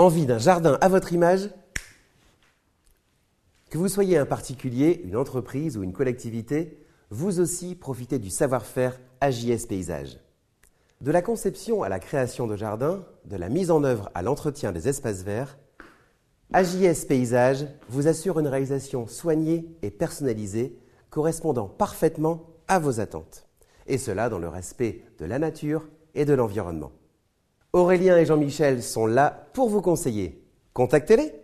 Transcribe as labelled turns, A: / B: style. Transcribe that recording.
A: envie d'un jardin à votre image, que vous soyez un particulier, une entreprise ou une collectivité, vous aussi profitez du savoir-faire AJS Paysage. De la conception à la création de jardins, de la mise en œuvre à l'entretien des espaces verts, AJS Paysage vous assure une réalisation soignée et personnalisée correspondant parfaitement à vos attentes, et cela dans le respect de la nature et de l'environnement. Aurélien et Jean-Michel sont là pour vous conseiller. Contactez-les